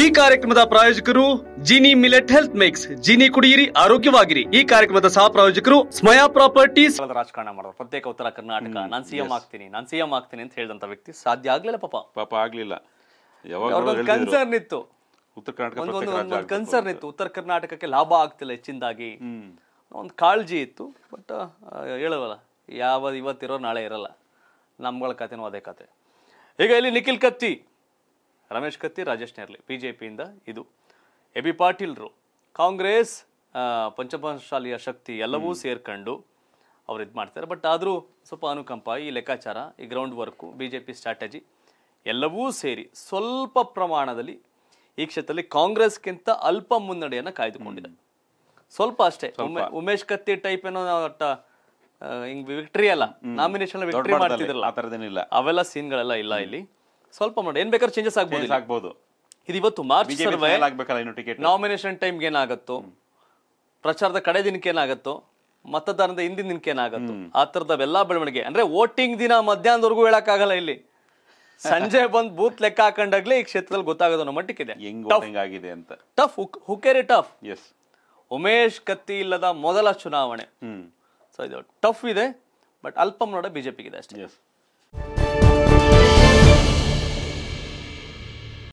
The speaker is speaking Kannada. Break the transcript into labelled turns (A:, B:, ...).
A: ಈ ಕಾರ್ಯಕ್ರಮದ ಪ್ರಾಯೋಜಕರು Jini millet health mix Jini ಕುಡಿಯಿರಿ ಆರೋಗ್ಯವಾಗಿರಿ ಈ ಕಾರ್ಯಕ್ರಮದ ಸಹ ಪ್ರಾಯೋಜಕರು ಸ್ಮಯಾ ಪ್ರಾಪರ್ಟೀಸ್ ರಾಜಕಾರಣ ಮಾಡೋದು ಪ್ರತ್ಯೇಕ ಉತ್ತರ ಕರ್ನಾಟಕ ಸಿ ಸಿಎಂ ಆಗ್ತೀನಿ ಸಿ ಸಿಎಂ ಆಗ್ತೀನಿ ಅಂತ ಹೇಳಿದಂತ ವ್ಯಕ್ತಿ ಸಾಧ್ಯ ಆಗ್ಲಿಲ್ಲ ಪಾಪ ಪಾಪ ಆಗ್ಲಿಲ್ಲ ಕನ್ಸರ್ನ್ ಇತ್ತು ಉತ್ತರ ಕರ್ನಾಟಕ ಕನ್ಸರ್ನ್ ಇತ್ತು ಉತ್ತರ ಕರ್ನಾಟಕಕ್ಕೆ ಲಾಭ ಆಗ್ತಿಲ್ಲ ಹೆಚ್ಚಿನದಾಗಿ ಒಂದು ಕಾಳಜಿ ಇತ್ತು ಬಟ್ ಹೇಳುವಲ್ಲ ಯಾವ ಇವತ್ತಿರೋ ನಾಳೆ ಇರಲ್ಲ ನಮ್ಗಳ ಕತೆನೂ ಅದೇ ಕತೆ ಈಗ ಇಲ್ಲಿ ನಿಖಿಲ್ ಕತ್ತಿ ರಮೇಶ್ ಕತ್ತಿ ರಾಜೇಶ್ ನೆರ್ಲಿ ಬಿ ಜೆ ಪಿಯಿಂದ ಇದು ಎ ಬಿ ಪಾಟೀಲ್ರು ಕಾಂಗ್ರೆಸ್ ಪಂಚಮಶಾಲಿಯ ಶಕ್ತಿ ಎಲ್ಲವೂ ಸೇರ್ಕೊಂಡು ಅವ್ರು ಇದು ಮಾಡ್ತಾರೆ ಬಟ್ ಆದರೂ ಸ್ವಲ್ಪ ಅನುಕಂಪ ಈ ಲೆಕ್ಕಾಚಾರ ಈ ground work B J P strategy ಎಲ್ಲವೂ ಸೇರಿ ಸ್ವಲ್ಪ ಪ್ರಮಾಣದಲ್ಲಿ ಈ ಕ್ಷೇತ್ರದಲ್ಲಿ ಕಾಂಗ್ರೆಸ್ಗಿಂತ ಅಲ್ಪ ಮುನ್ನಡೆಯನ್ನು ಕಾಯ್ದುಕೊಂಡಿದೆ ಸ್ವಲ್ಪ ಅಷ್ಟೇ ಉಮೇಶ್ ಕತ್ತಿ ಟೈಪ್ ಏನೋ ಹಿಂಗ್ ವಿಕ್ಟ್ರಿ ಅಲ್ಲ ನಾಮಿನೇಷನ್ ವಿಕ್ಟ್ರಿ ಮಾಡ್ತಿದ್ರಲ್ಲ ಅವೆಲ್ಲ ಸೀನ್ಗಳೆಲ್ಲ ಇಲ್ಲ ಇಲ್ಲಿ ಸ್ವಲ್ಪ ಮಾಡಿ ಏನ್ ಬೇಕಾದ್ರೆ ಚೇಂಜಸ್ ಆಗ್ಬೋದು ಆಗ್ಬೋದು ಇದು ಇವತ್ತು ಮಾರ್ಚ್ ಟಿಕೆಟ್ ನಾಮಿನೇಷನ್ ಟೈಮ್ ಏನಾಗುತ್ತೋ ಪ್ರಚಾರದ ಕಡೆ ದಿನಕ್ಕೆ ಏನಾಗುತ್ತೋ ಮತದಾನದ ಹಿಂದಿನ ದಿನಕ್ಕೆ ಏನಾಗುತ್ತೋ ಆ ಎಲ್ಲಾ ಬೆಳವಣಿಗೆ ಅಂದ್ರೆ ವೋಟಿಂಗ್ ದಿನ ಮಧ್ಯಾಹ್ನದವರೆಗೂ ಆಗಲ್ಲ ಇಲ್ಲಿ ಸಂಜೆ ಬಂದ್ ಬೂತ್ ಲೆಕ್ಕ ಹಾಕೊಂಡಾಗ್ಲೇ ಈ ಕ್ಷೇತ್ರದಲ್ಲಿ ಗೊತ್ತಾಗೋದು ಅನ್ನೋ ಇದೆ ಆಗಿದೆ ಅಂತ tough Hukkeri tough yes Umesh Katti ಇಲ್ಲದ ಮೊದಲ ಚುನಾವಣೆ ಸೊ ಇದು ಟಫ್ ಇದೆ ಬಟ್ ಅಲ್ಪ ನೋಡ ಬಿಜೆಪಿಗಿದೆ ಅಷ್ಟೇ